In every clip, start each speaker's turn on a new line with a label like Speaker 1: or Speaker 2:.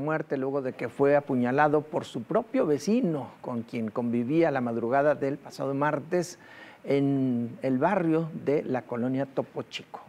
Speaker 1: muerte luego de que fue apuñalado por su propio vecino, con quien convivía la madrugada del pasado martes en el barrio de la colonia Topo Chico.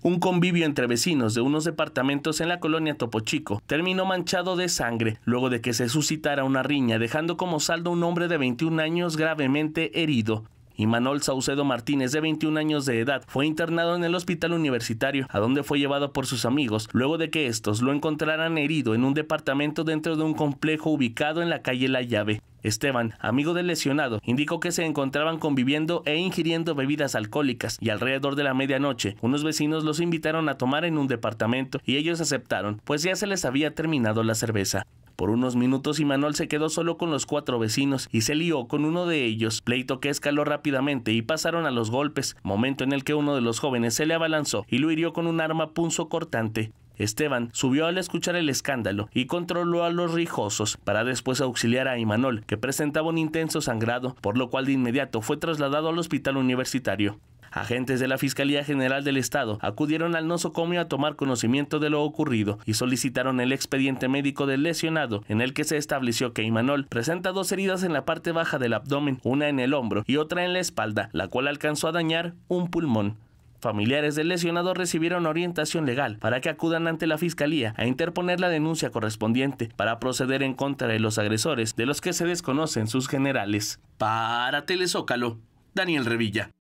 Speaker 2: Un convivio entre vecinos de unos departamentos en la colonia Topo Chico terminó manchado de sangre luego de que se suscitara una riña dejando como saldo un hombre de 21 años gravemente herido y Manol Saucedo Martínez, de 21 años de edad, fue internado en el hospital universitario, a donde fue llevado por sus amigos, luego de que estos lo encontraran herido en un departamento dentro de un complejo ubicado en la calle La Llave. Esteban, amigo del lesionado, indicó que se encontraban conviviendo e ingiriendo bebidas alcohólicas y alrededor de la medianoche unos vecinos los invitaron a tomar en un departamento y ellos aceptaron, pues ya se les había terminado la cerveza. Por unos minutos Imanol se quedó solo con los cuatro vecinos y se lió con uno de ellos, pleito que escaló rápidamente y pasaron a los golpes, momento en el que uno de los jóvenes se le abalanzó y lo hirió con un arma punzo cortante. Esteban subió al escuchar el escándalo y controló a los rijosos para después auxiliar a Imanol, que presentaba un intenso sangrado, por lo cual de inmediato fue trasladado al hospital universitario. Agentes de la Fiscalía General del Estado acudieron al nosocomio a tomar conocimiento de lo ocurrido y solicitaron el expediente médico del lesionado, en el que se estableció que Imanol presenta dos heridas en la parte baja del abdomen, una en el hombro y otra en la espalda, la cual alcanzó a dañar un pulmón. Familiares del lesionado recibieron orientación legal para que acudan ante la fiscalía a interponer la denuncia correspondiente para proceder en contra de los agresores de los que se desconocen sus generales. Para Telezócalo, Daniel Revilla.